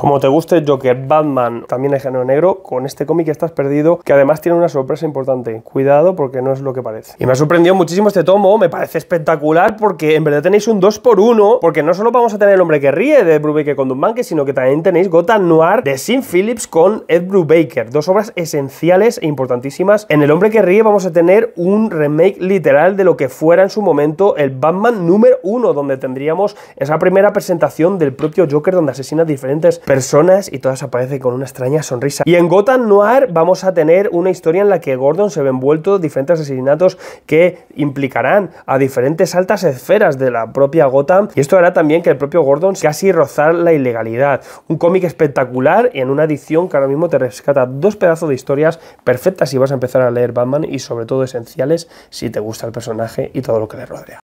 Como te guste Joker, Batman, también el género negro, con este cómic estás perdido, que además tiene una sorpresa importante. Cuidado porque no es lo que parece. Y me ha sorprendido muchísimo este tomo, me parece espectacular porque en verdad tenéis un 2x1, porque no solo vamos a tener El hombre que ríe de Brubaker con Dunbanque, sino que también tenéis Gotham Noir de Sim Phillips con Ed Brubaker, dos obras esenciales e importantísimas. En El hombre que ríe vamos a tener un remake literal de lo que fuera en su momento el Batman número 1, donde tendríamos esa primera presentación del propio Joker donde asesina diferentes personas y todas aparecen con una extraña sonrisa. Y en Gotham Noir vamos a tener una historia en la que Gordon se ve envuelto en diferentes asesinatos que implicarán a diferentes altas esferas de la propia Gotham y esto hará también que el propio Gordon casi rozar la ilegalidad. Un cómic espectacular y en una edición que ahora mismo te rescata dos pedazos de historias perfectas si vas a empezar a leer Batman y sobre todo esenciales si te gusta el personaje y todo lo que le rodea.